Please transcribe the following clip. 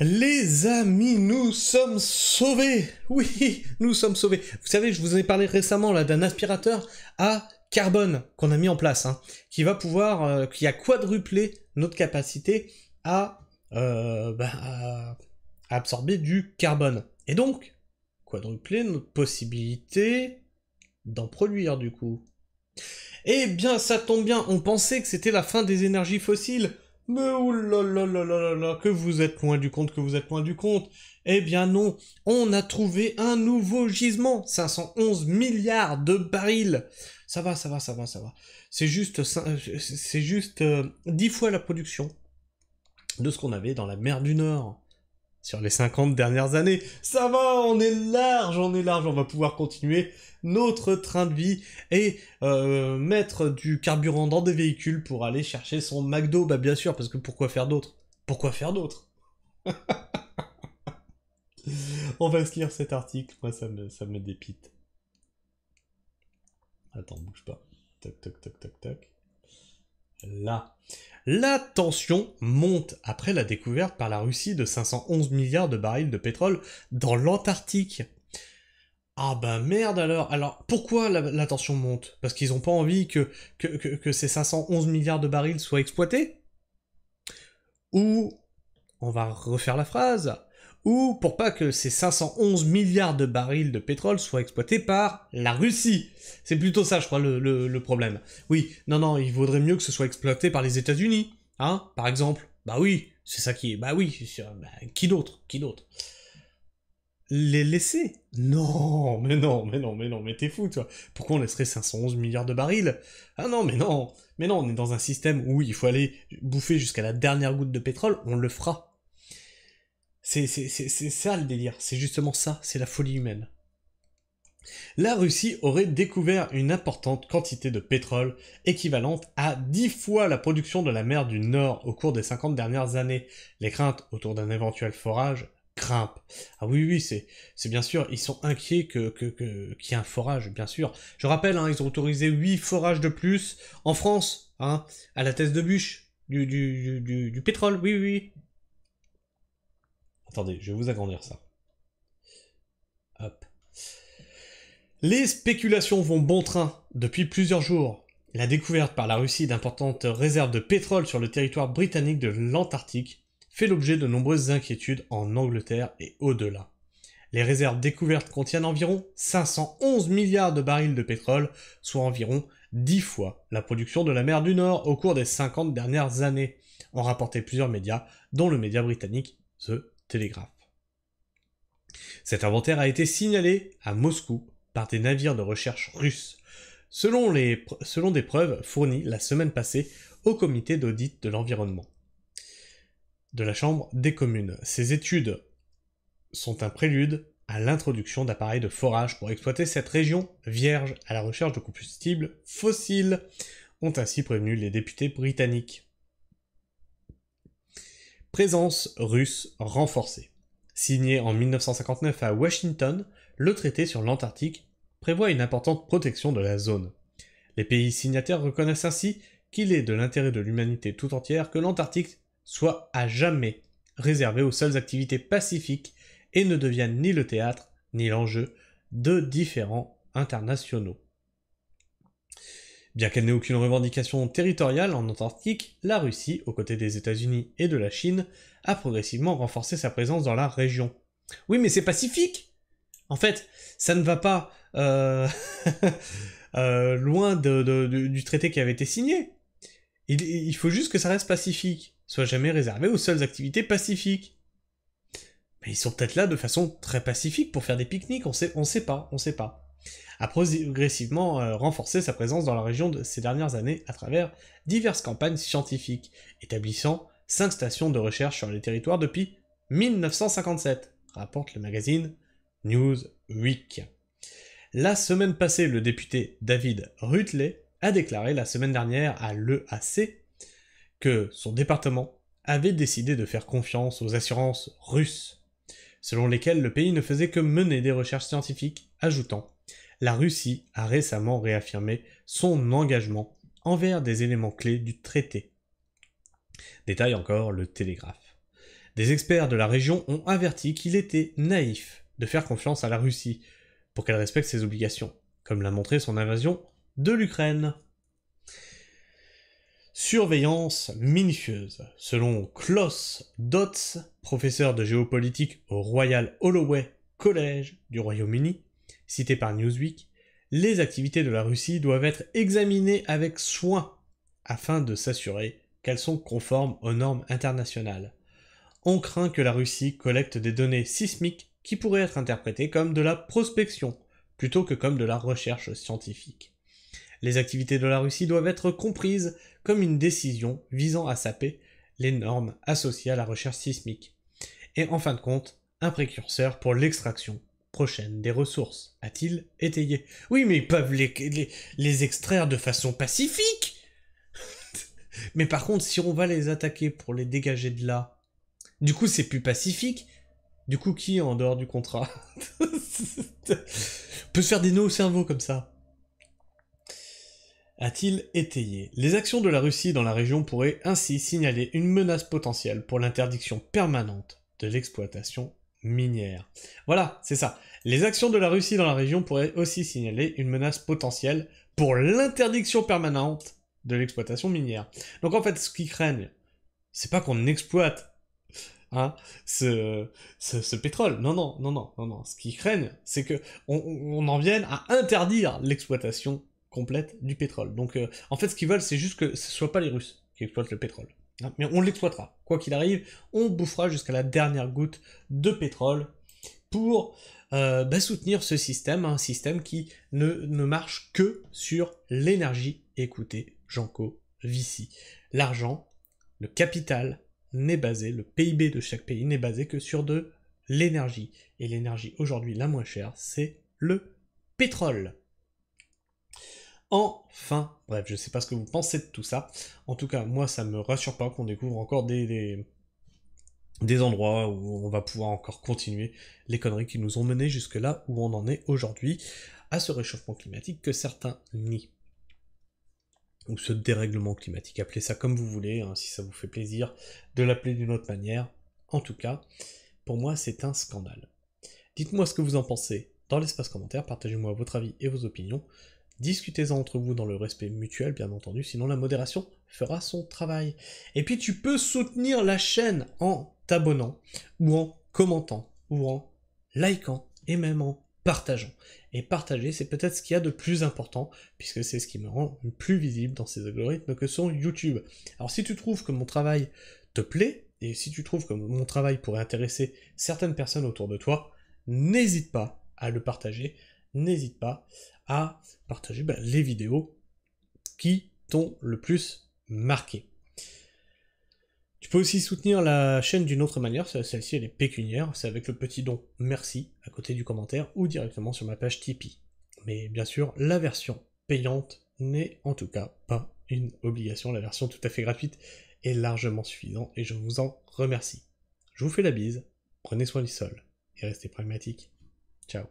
Les amis, nous sommes sauvés Oui, nous sommes sauvés. Vous savez, je vous ai parlé récemment là d'un aspirateur à carbone qu'on a mis en place, hein, qui va pouvoir, euh, qui a quadruplé notre capacité euh, bah, à, à absorber du carbone. Et donc, quadrupler notre possibilité d'en produire du coup. Eh bien, ça tombe bien, on pensait que c'était la fin des énergies fossiles. Mais oulalalala, oh que vous êtes loin du compte, que vous êtes loin du compte. Eh bien non, on a trouvé un nouveau gisement, 511 milliards de barils. Ça va, ça va, ça va, ça va. C'est juste, c'est juste euh, dix 10 fois la production de ce qu'on avait dans la mer du Nord sur les 50 dernières années. Ça va, on est large, on est large, on va pouvoir continuer notre train de vie et euh, mettre du carburant dans des véhicules pour aller chercher son McDo, bah bien sûr, parce que pourquoi faire d'autres Pourquoi faire d'autres On va se lire cet article, moi ça me, ça me dépite. Attends, bouge pas. Tac, tac, tac, tac, tac là. La tension monte après la découverte par la Russie de 511 milliards de barils de pétrole dans l'Antarctique. Ah ben merde alors Alors pourquoi la, tension monte Parce qu'ils n'ont pas envie que, que, que, que, ces 511 milliards de barils soient exploités Ou, on va refaire la phrase, ou pour pas que ces 511 milliards de barils de pétrole soient exploités par la Russie. C'est plutôt ça, je crois, le, problème. Oui, non, non, il vaudrait mieux que ce soit exploité par les États-Unis, hein, par exemple. Bah oui, c'est ça qui est. Bah oui, bah, qui d'autre Qui d'autre les laisser Non, mais non, mais non, mais non, mais t'es fou, toi. Pourquoi on laisserait 511 milliards de barils Ah non, mais non, mais non, on est dans un système où il faut aller bouffer jusqu'à la dernière goutte de pétrole, on le fera. C'est ça le délire, c'est justement ça, c'est la folie humaine. La Russie aurait découvert une importante quantité de pétrole équivalente à 10 fois la production de la mer du Nord au cours des 50 dernières années. Les craintes autour d'un éventuel forage grimpent. Ah oui, oui, c'est bien sûr, ils sont inquiets qu'il que, que, y ait un forage, bien sûr. Je rappelle, hein, ils ont autorisé 8 forages de plus en France, hein, à la thèse de bûche, du, du, du, du pétrole, oui, oui, Attendez, je vais vous agrandir ça. Hop. Les spéculations vont bon train depuis plusieurs jours. La découverte par la Russie d'importantes réserves de pétrole sur le territoire britannique de l'Antarctique fait l'objet de nombreuses inquiétudes en Angleterre et au-delà. Les réserves découvertes contiennent environ 511 milliards de barils de pétrole, soit environ 10 fois la production de la mer du Nord au cours des 50 dernières années, ont rapporté plusieurs médias, dont le média britannique The télégraphe. Cet inventaire a été signalé à Moscou par des navires de recherche russes, selon, les, selon des preuves fournies la semaine passée au comité d'audit de l'environnement de la Chambre des communes. Ces études sont un prélude à l'introduction d'appareils de forage pour exploiter cette région vierge à la recherche de combustibles fossiles, ont ainsi prévenu les députés britanniques. Présence russe renforcée. Signé en 1959 à Washington, le traité sur l'Antarctique prévoit une importante protection de la zone. Les pays signataires reconnaissent ainsi qu'il est de l'intérêt de l'humanité tout entière que l'Antarctique soit à jamais réservé aux seules activités pacifiques et ne devienne ni le théâtre ni l'enjeu de différents internationaux. Bien qu'elle n'ait aucune revendication territoriale en Antarctique, la Russie, aux côtés des États-Unis et de la Chine, a progressivement renforcé sa présence dans la région. Oui, mais c'est pacifique En fait, ça ne va pas euh, euh, loin du traité qui avait été signé. Il, faut juste que ça reste pacifique, soit jamais réservé aux seules activités pacifiques. Mais ils sont peut-être là de façon très pacifique pour faire des pique-niques, on sait, on sait pas, on sait pas a progressivement euh, renforcé sa présence dans la région de ces dernières années à travers diverses campagnes scientifiques, établissant cinq stations de recherche sur les territoires depuis 1957, rapporte le magazine Newsweek. La semaine passée, le député David Rutley a déclaré la semaine dernière à l'EAC que son département avait décidé de faire confiance aux assurances russes, selon lesquelles le pays ne faisait que mener des recherches scientifiques, ajoutant la Russie a récemment réaffirmé son engagement envers des éléments clés du traité. Détail encore le Télégraphe. Des experts de la région ont averti qu'il était naïf de faire confiance à la Russie pour qu'elle respecte ses obligations, comme l'a montré son invasion de l'Ukraine. Surveillance minutieuse. Selon Klaus Dotz, professeur de géopolitique au Royal Holloway College du Royaume-Uni, Cité par Newsweek, les activités de la Russie doivent être examinées avec soin afin de s'assurer qu'elles sont conformes aux normes internationales. On craint que la Russie collecte des données sismiques qui pourraient être interprétées comme de la prospection plutôt que comme de la recherche scientifique. Les activités de la Russie doivent être comprises comme une décision visant à saper les normes associées à la recherche sismique. Et en fin de compte, un précurseur pour l'extraction prochaine des ressources, a-t-il étayé. Oui, mais ils peuvent les, extraire de façon pacifique Mais par contre, si on va les attaquer pour les dégager de là, du coup, c'est plus pacifique. Du coup, qui en dehors du contrat peut se faire des nœuds au cerveau comme ça. A-t-il étayé Les actions de la Russie dans la région pourraient ainsi signaler une menace potentielle pour l'interdiction permanente de l'exploitation minière. Voilà, c'est ça. Les actions de la Russie dans la région pourraient aussi signaler une menace potentielle pour l'interdiction permanente de l'exploitation minière. Donc en fait, ce qu'ils craignent, c'est pas qu'on exploite hein, ce, ce, pétrole. Non, non, non, non, non, non. Ce qu'ils craignent, c'est que on, en vienne à interdire l'exploitation complète du pétrole. Donc euh, en fait, ce qu'ils veulent, c'est juste que ce soit pas les Russes qui exploitent le pétrole. Mais on l'exploitera. Quoi qu'il arrive, on bouffera jusqu'à la dernière goutte de pétrole pour euh, bah, soutenir ce système, un système qui ne, ne marche que sur l'énergie. Écoutez, Janko Vici. L'argent, le capital n'est basé, le PIB de chaque pays n'est basé que sur de l'énergie. Et l'énergie aujourd'hui la moins chère, c'est le pétrole. Enfin, bref, je ne sais pas ce que vous pensez de tout ça. En tout cas, moi, ça me rassure pas qu'on découvre encore des, des, endroits où on va pouvoir encore continuer les conneries qui nous ont menés jusque là où on en est aujourd'hui à ce réchauffement climatique que certains nient. Ou ce dérèglement climatique, appelez ça comme vous voulez, hein, si ça vous fait plaisir de l'appeler d'une autre manière. En tout cas, pour moi, c'est un scandale. Dites-moi ce que vous en pensez dans l'espace commentaire, partagez-moi votre avis et vos opinions. Discutez-en entre vous dans le respect mutuel, bien entendu, sinon la modération fera son travail. Et puis tu peux soutenir la chaîne en t'abonnant, ou en commentant, ou en likant, et même en partageant. Et partager, c'est peut-être ce qu'il y a de plus important, puisque c'est ce qui me rend plus visible dans ces algorithmes que sont YouTube. Alors si tu trouves que mon travail te plaît, et si tu trouves que mon travail pourrait intéresser certaines personnes autour de toi, n'hésite pas à le partager, n'hésite pas à partager bah, les vidéos qui t'ont le plus marqué. Tu peux aussi soutenir la chaîne d'une autre manière, celle-ci elle est pécuniaire, c'est avec le petit don merci à côté du commentaire ou directement sur ma page Tipeee. Mais bien sûr, la version payante n'est en tout cas pas une obligation, la version tout à fait gratuite est largement suffisante et je vous en remercie. Je vous fais la bise, prenez soin du sol et restez pragmatique. Ciao